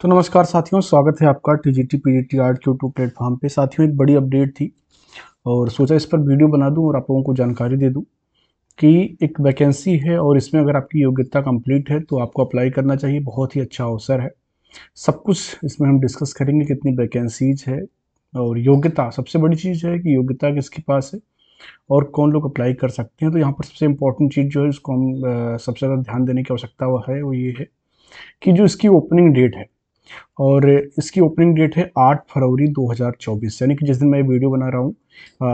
तो नमस्कार साथियों स्वागत है आपका T G T P G T art Q two platform पर साथियों एक बड़ी अपडेट थी और सोचा इस पर वीडियो बना दूं और आप लोगों को जानकारी दे दूं कि एक वैकेंसी है और इसमें अगर आपकी योग्यता कंप्लीट है तो आपको अप्लाई करना चाहिए बहुत ही अच्छा अवसर है सब कुछ इसमें हम डिस्कस करेंगे कितनी वैकेंसीज है और योग्यता सबसे बड़ी चीज़ है कि योग्यता किसके पास है और कौन लोग अप्लाई कर सकते हैं तो यहाँ पर सबसे इम्पोर्टेंट चीज़ जो है उसको हम सबसे ज़्यादा ध्यान देने की आवश्यकता है वो ये है कि जो इसकी ओपनिंग डेट है और इसकी ओपनिंग डेट है आठ फरवरी 2024 यानी कि जिस दिन मैं वीडियो बना रहा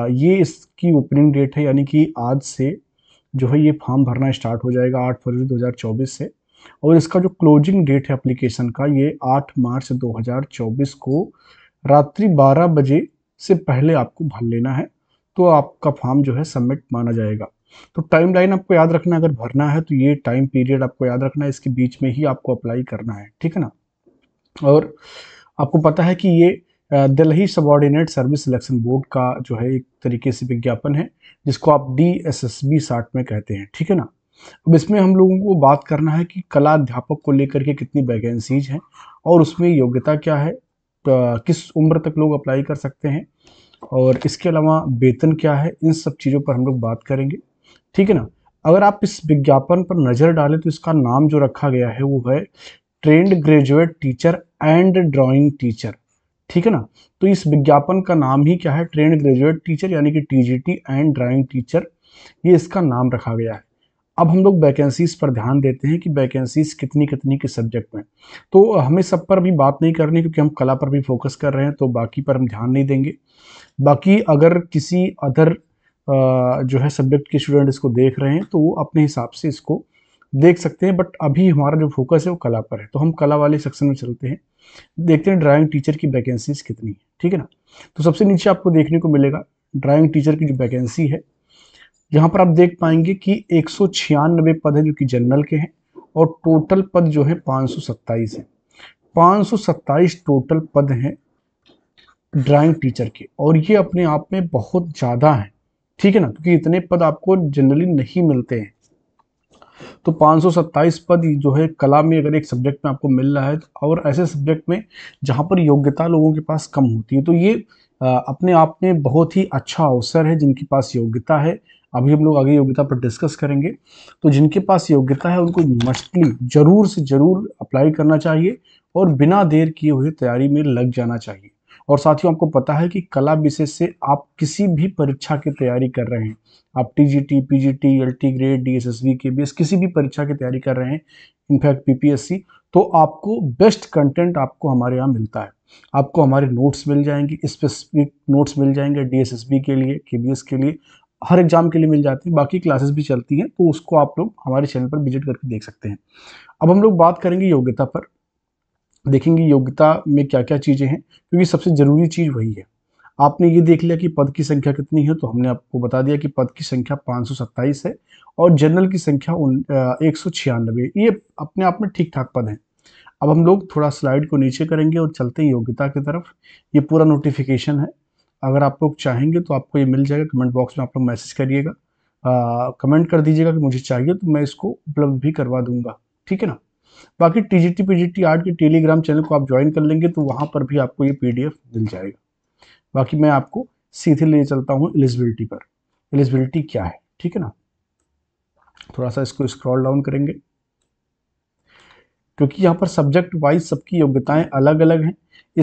हूँ ये इसकी ओपनिंग डेट है यानी कि आज से जो है ये फॉर्म भरना स्टार्ट हो जाएगा आठ फरवरी 2024 से और इसका जो क्लोजिंग डेट है अप्लीकेशन का ये आठ मार्च 2024 को रात्रि बारह बजे से पहले आपको भर लेना है तो आपका फॉर्म जो है सबमिट माना जाएगा तो टाइम लाइन आपको याद रखना है अगर भरना है तो ये टाइम पीरियड आपको याद रखना है इसके बीच में ही आपको अप्लाई करना है ठीक है ना और आपको पता है कि ये Delhi subordinate service selection board का जो है एक तरीके से विज्ञापन है जिसको आप डी एस एस बी साठ में कहते हैं ठीक है ना अब इसमें हम लोगों को बात करना है कि कला अध्यापक को लेकर के कितनी वैकेंसीज हैं और उसमें योग्यता क्या है किस उम्र तक लोग अप्लाई कर सकते हैं और इसके अलावा वेतन क्या है इन सब चीज़ों पर हम लोग बात करेंगे ठीक है ना अगर आप इस विज्ञापन पर नज़र डालें तो इसका नाम जो रखा गया है वो है trained graduate teacher and drawing teacher ठीक है ना तो इस विज्ञापन का नाम ही क्या है ट्रेंड ग्रेजुएट टीचर यानी कि टीजीटी एंड ड्राइंग टीचर ये इसका नाम रखा गया है अब हम लोग वैकेंसीज पर ध्यान देते हैं कि वैकेंसीज कितनी कितनी के सब्जेक्ट में तो हमें सब पर भी बात नहीं करनी क्योंकि हम कला पर भी फोकस कर रहे हैं तो बाकी पर हम ध्यान नहीं देंगे बाकी अगर किसी अदर जो है सब्जेक्ट के स्टूडेंट इसको देख रहे हैं तो वो अपने हिसाब से इसको देख सकते हैं बट अभी हमारा जो फोकस है वो कला पर है तो हम कला वाले सेक्शन में चलते हैं देखते हैं ड्राइविंग टीचर की वैकेंसीज कितनी है ठीक है ना तो सबसे नीचे आपको देखने को मिलेगा ड्राइविंग टीचर की जो वैकेंसी है यहाँ पर आप देख पाएंगे कि एक पद है जो कि जनरल के हैं और टोटल पद जो है पाँच है पाँच टोटल पद हैं ड्राइंग टीचर के और ये अपने आप में बहुत ज़्यादा है ठीक है ना क्योंकि इतने पद आपको जनरली नहीं मिलते हैं तो पाँच पद जो है कला में अगर एक सब्जेक्ट में आपको मिल रहा है और ऐसे सब्जेक्ट में जहाँ पर योग्यता लोगों के पास कम होती है तो ये अपने आप में बहुत ही अच्छा अवसर है जिनके पास योग्यता है अभी हम लोग आगे योग्यता पर डिस्कस करेंगे तो जिनके पास योग्यता है उनको मस्टली ज़रूर से ज़रूर अप्लाई करना चाहिए और बिना देर किए हुए तैयारी में लग जाना चाहिए और साथियों आपको पता है कि कला विशेष से आप किसी भी परीक्षा की तैयारी कर रहे हैं आप T G T P G T L T grade D S S B के किसी भी परीक्षा की तैयारी कर रहे हैं in fact P P S C तो आपको बेस्ट कंटेंट आपको हमारे यहाँ मिलता है आपको हमारे नोट्स मिल जाएंगे स्पेसिफिक नोट्स मिल जाएंगे डी एस एस बी के लिए के बी एस के लिए हर एग्जाम के लिए मिल जाती है बाकी क्लासेस भी चलती हैं तो उसको आप लोग हमारे चैनल पर विजिट करके देख सकते हैं अब हम लोग बात करेंगे योग्यता पर देखेंगे योग्यता में क्या क्या चीज़ें हैं क्योंकि सबसे ज़रूरी चीज़ वही है आपने ये देख लिया कि पद की संख्या कितनी है तो हमने आपको बता दिया कि पद की संख्या 527 है और जनरल की संख्या एक सौ छियानबे ये अपने आप में ठीक ठाक पद हैं अब हम लोग थोड़ा स्लाइड को नीचे करेंगे और चलते हैं योग्यता की तरफ ये पूरा नोटिफिकेशन है अगर आप लोग चाहेंगे तो आपको ये मिल जाएगा कमेंट बॉक्स में आप लोग मैसेज करिएगा कमेंट कर दीजिएगा कि मुझे चाहिए तो मैं इसको उपलब्ध भी करवा दूंगा ठीक है ना बाकी T G T P G T art के टेलीग्राम चैनल को आप ज्वाइन कर लेंगे तो वहाँ पर भी आपको ये पी मिल जाएगा बाकी मैं आपको सीधे ले चलता हूँ एलिजिबिलिटी पर एलिजिबिलिटी क्या है ठीक है ना थोड़ा सा इसको स्क्रॉल डाउन करेंगे क्योंकि यहाँ पर सब्जेक्ट वाइज सबकी योग्यताएं अलग अलग हैं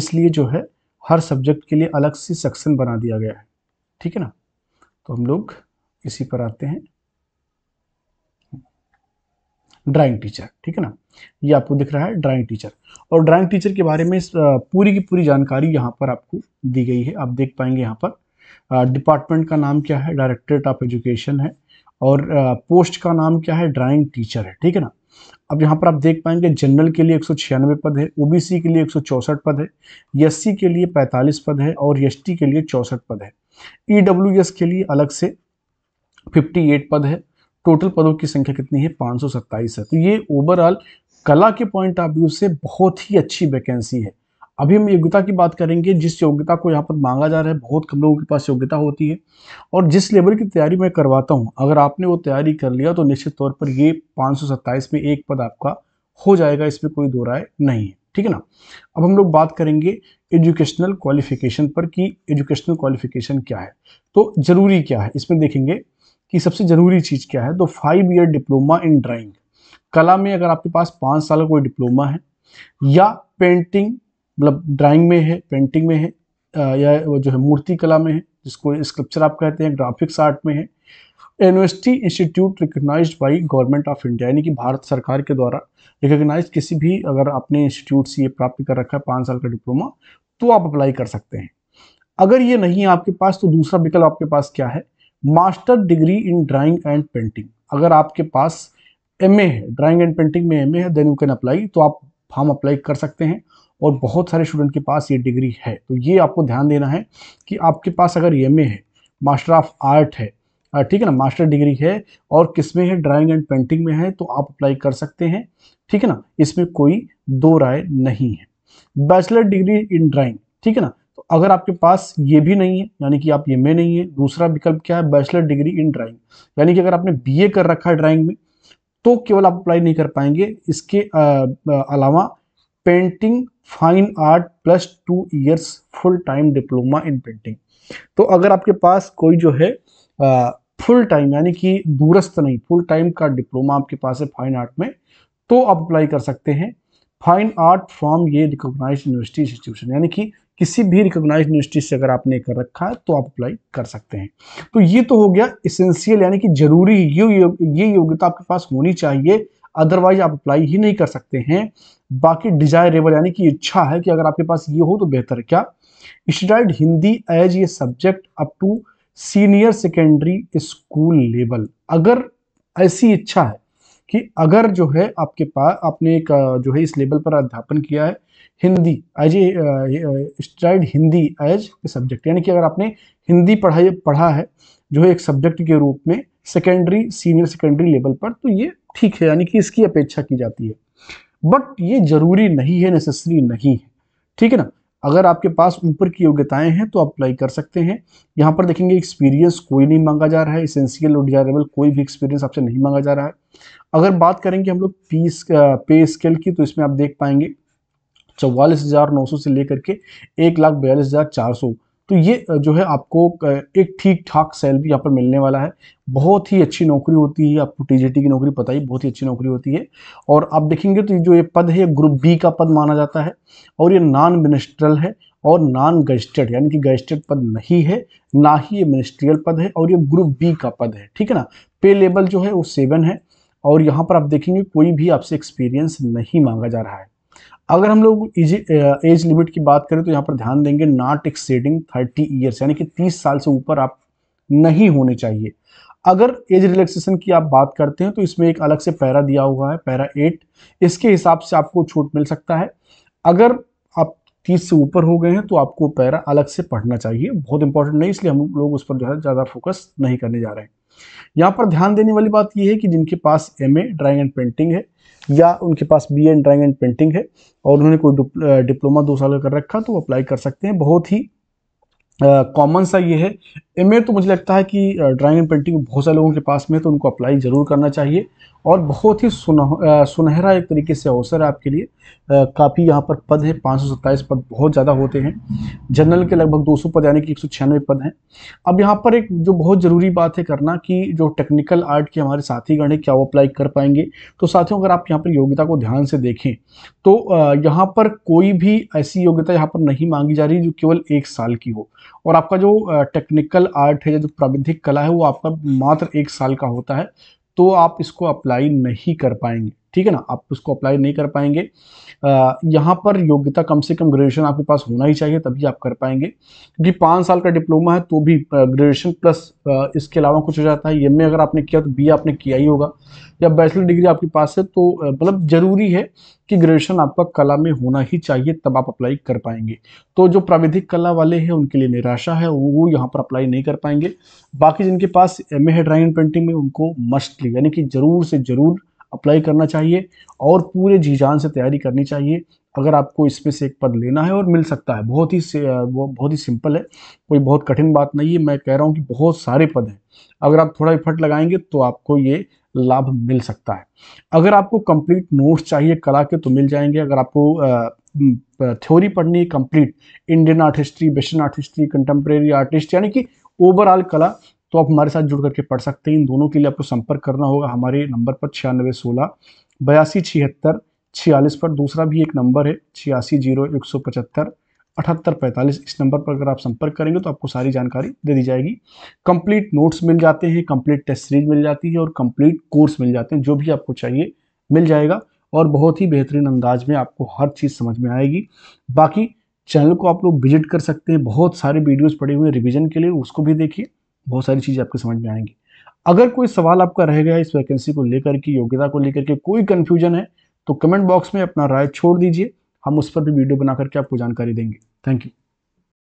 इसलिए जो है हर सब्जेक्ट के लिए अलग से सेक्शन बना दिया गया है ठीक है ना तो हम लोग इसी पर आते हैं ड्राइंग टीचर ठीक है ना ये आपको दिख रहा है ड्राइंग टीचर और ड्राइंग टीचर के बारे में पूरी की पूरी जानकारी यहाँ पर आपको दी गई है आप देख पाएंगे यहाँ पर डिपार्टमेंट का नाम क्या है डायरेक्टरेट ऑफ एजुकेशन है और पोस्ट का नाम क्या है ड्राइंग टीचर है ठीक है ना अब यहाँ पर आप देख पाएंगे जनरल के लिए एक पद है ओ के लिए एक पद है एस के लिए पैंतालीस पद है और एस के लिए चौंसठ पद है ई e के लिए अलग से फिफ्टी पद है टोटल पदों की संख्या कितनी है पाँच है तो ये ओवरऑल कला के पॉइंट ऑफ व्यू से बहुत ही अच्छी वैकेंसी है अभी हम योग्यता की बात करेंगे जिस योग्यता को यहाँ पर मांगा जा रहा है बहुत कम लोगों के पास योग्यता होती है और जिस लेवल की तैयारी मैं करवाता हूँ अगर आपने वो तैयारी कर लिया तो निश्चित तौर पर ये पाँच में एक पद आपका हो जाएगा इसमें कोई दो राय नहीं है ठीक है ना अब हम लोग बात करेंगे एजुकेशनल क्वालिफिकेशन पर कि एजुकेशनल क्वालिफिकेशन क्या है तो ज़रूरी क्या है इसमें देखेंगे कि सबसे ज़रूरी चीज़ क्या है तो five year diploma in drawing कला में अगर आपके पास पाँच साल का कोई डिप्लोमा है या पेंटिंग मतलब ड्राइंग में है पेंटिंग में है या वो जो है मूर्ति कला में है जिसको स्क्रिप्चर आप कहते हैं ग्राफिक्स आर्ट में है university institute recognise by government of India यानी कि भारत सरकार के द्वारा रिकोगनाइज किसी भी अगर आपने इंस्टीट्यूट से ये प्राप्त कर रखा है पाँच साल का डिप्लोमा तो आप अप्लाई कर सकते हैं अगर ये नहीं है आपके पास तो दूसरा विकल्प आपके पास क्या है master degree in drawing and painting अगर आपके पास एम है ड्राइंग एंड पेंटिंग में एम है देन यू कैन अप्लाई तो आप फॉर्म अप्लाई कर सकते हैं और बहुत सारे स्टूडेंट के पास ये डिग्री है तो ये आपको ध्यान देना है कि आपके पास अगर एम है मास्टर ऑफ आर्ट है ठीक है ना मास्टर डिग्री है और किस में है ड्राइंग एंड पेंटिंग में है तो आप अप्लाई कर सकते हैं ठीक है ना इसमें कोई दो राय नहीं है बैचलर डिग्री इन ड्राइंग ठीक है ना अगर आपके पास ये भी नहीं है यानी कि आप ये में नहीं है दूसरा विकल्प क्या है बैचलर डिग्री इन ड्राइंग यानी कि अगर आपने बीए कर रखा है ड्राइंग में तो केवल आप अप्लाई नहीं कर पाएंगे इसके अलावा painting fine art plus two years full time diploma in painting तो अगर आपके पास कोई जो है आ, फुल टाइम यानी कि दूरस्थ नहीं फुल टाइम का डिप्लोमा आपके पास है फाइन आर्ट में तो आप अप्लाई कर सकते हैं फाइन आर्ट फ्रॉम ये रिकॉग्नाइज यूनिवर्सिटी इंस्टीट्यूशन यानी कि किसी भी रिकोगनाइज यूनिवर्सिटी से अगर आपने कर रखा है तो आप अप्लाई कर सकते हैं तो ये तो हो गया इसेंशियल यानी कि जरूरी ये यो, ये योग्यता आपके पास होनी चाहिए अदरवाइज आप अप्लाई ही नहीं कर सकते हैं बाकी डिजायरेबल यानी कि इच्छा है कि अगर आपके पास ये हो तो बेहतर क्या स्टडाइड हिंदी एज ये subject up to senior secondary school level अगर ऐसी इच्छा है कि अगर जो है आपके पास आपने एक जो है इस लेवल पर अध्यापन किया है Hindi as a studied Hindi as a subject यानी कि अगर आपने हिंदी पढ़ाई पढ़ा है जो है एक सब्जेक्ट के रूप में सेकेंडरी सीनियर सेकेंडरी लेवल पर तो ये ठीक है यानी कि इसकी अपेक्षा की जाती है बट ये जरूरी नहीं है नेसेसरी नहीं है ठीक है ना अगर आपके पास ऊपर की योग्यताएं हैं तो अप्लाई कर सकते हैं यहाँ पर देखेंगे एक्सपीरियंस कोई नहीं मांगा जा रहा है इसेंशियल और डिजायरेबल कोई भी एक्सपीरियंस आपसे नहीं मांगा जा रहा है अगर बात करेंगे हम लोग पी पे स्केल की तो इसमें आप देख पाएंगे चौवालीस हज़ार नौ सौ से लेकर के एक लाख बयालीस हज़ार चार सौ तो ये जो है आपको एक ठीक ठाक सैलरी यहाँ पर मिलने वाला है बहुत ही अच्छी नौकरी होती है आपको टीजीटी की नौकरी पता ही बहुत ही अच्छी नौकरी होती है और आप देखेंगे तो जो ये पद है ये ग्रुप बी का पद माना जाता है और ये नॉन मिनिस्ट्रल है और नॉन गजटेड यानी कि गजटेड पद नहीं है ना ही ये मिनिस्ट्रियल पद है और ये ग्रुप बी का पद है ठीक है ना पे लेवल जो है वो सेवन है और यहाँ पर आप देखेंगे कोई भी आपसे एक्सपीरियंस नहीं मांगा जा रहा है अगर हम लोग एज लिमिट की बात करें तो यहाँ पर ध्यान देंगे नॉट एक्सेडिंग थर्टी ईयर्स यानी कि तीस साल से ऊपर आप नहीं होने चाहिए अगर एज रिलैक्सेशन की आप बात करते हैं तो इसमें एक अलग से पैरा दिया हुआ है पैरा एट इसके हिसाब से आपको छूट मिल सकता है अगर आप तीस से ऊपर हो गए हैं तो आपको पैरा अलग से पढ़ना चाहिए बहुत इंपॉर्टेंट नहीं इसलिए हम लोग उस पर जो ज़्यादा फोकस नहीं करने जा रहे हैं यहाँ पर ध्यान देने वाली बात यह है कि जिनके पास M A drawing and painting है या उनके पास B and drawing and painting है और उन्होंने कोई डिप्लोमा दो साल का कर रखा तो वो अप्लाई कर सकते हैं बहुत ही कॉमन uh, सा ये है एम तो मुझे लगता है कि ड्राइंग एंड पेंटिंग बहुत सारे लोगों के पास में तो उनको अप्लाई ज़रूर करना चाहिए और बहुत ही सुनह सुनहरा एक तरीके से अवसर है आपके लिए काफ़ी यहाँ पर पद है पाँच पद बहुत ज़्यादा होते हैं जनरल के लगभग 200 पद यानी कि एक पद हैं अब यहाँ पर एक जो बहुत ज़रूरी बात है करना कि जो टेक्निकल आर्ट के हमारे साथीगण हैं क्या वो अप्लाई कर पाएंगे तो साथियों अगर आप यहाँ पर योग्यता को ध्यान से देखें तो यहाँ पर कोई भी ऐसी योग्यता यहाँ पर नहीं मांगी जा रही जो केवल एक साल की हो और आपका जो टेक्निकल आर्ट है या जो प्राविधिक कला है वो आपका मात्र एक साल का होता है तो आप इसको अप्लाई नहीं कर पाएंगे ठीक है ना आप उसको अप्लाई नहीं कर पाएंगे यहाँ पर योग्यता कम से कम ग्रेजुएशन आपके पास होना ही चाहिए तभी आप कर पाएंगे क्योंकि पाँच साल का डिप्लोमा है तो भी ग्रेजुएशन प्लस इसके अलावा कुछ हो जाता है एम अगर आपने किया तो बी आपने किया ही होगा या बैचलर डिग्री आपके पास है तो मतलब ज़रूरी है कि ग्रेजुएशन आपका कला में होना ही चाहिए तब आप अप्लाई कर पाएंगे तो जो प्राविधिक कला वाले हैं उनके लिए निराशा है वो यहाँ पर अप्लाई नहीं कर पाएंगे बाकी जिनके पास एम ए है ड्राइंग एंड पेंटिंग में उनको मस्टली यानी कि ज़रूर से ज़रूर अप्लाई करना चाहिए और पूरे जी जान से तैयारी करनी चाहिए अगर आपको इसमें से एक पद लेना है और मिल सकता है बहुत ही वो बहुत ही सिंपल है कोई बहुत कठिन बात नहीं है मैं कह रहा हूँ कि बहुत सारे पद हैं अगर आप थोड़ा इफर्ट लगाएंगे तो आपको ये लाभ मिल सकता है अगर आपको कंप्लीट नोट्स चाहिए कला के तो मिल जाएंगे अगर आपको थ्योरी पढ़नी है complete Indian art history western art history contemporary artist यानी कि ओवरऑल कला तो आप हमारे साथ जुड़ करके पढ़ सकते हैं इन दोनों के लिए आपको संपर्क करना होगा हमारे नंबर पर छियानवे सोलह बयासी छिहत्तर छियालीस पर दूसरा भी एक नंबर है छियासी जीरो एक सौ पचहत्तर अठहत्तर पैंतालीस इस नंबर पर अगर आप संपर्क करेंगे तो आपको सारी जानकारी दे दी जाएगी कंप्लीट नोट्स मिल जाते हैं कंप्लीट टेस्ट सीरीज मिल जाती है और कंप्लीट कोर्स मिल जाते हैं जो भी आपको चाहिए मिल जाएगा और बहुत ही बेहतरीन अंदाज में आपको हर चीज़ समझ में आएगी बाकी चैनल को आप लोग विजिट कर सकते हैं बहुत सारे वीडियोज़ पड़े हुए हैं रिविज़न के लिए उसको भी देखिए बहुत सारी चीज़ें आपको समझ में आएंगी अगर कोई सवाल आपका रह गया इस वैकेंसी को लेकर के योग्यता को लेकर के कोई कन्फ्यूजन है तो कमेंट बॉक्स में अपना राय छोड़ दीजिए हम उस पर भी वीडियो बना करके आपको जानकारी देंगे थैंक यू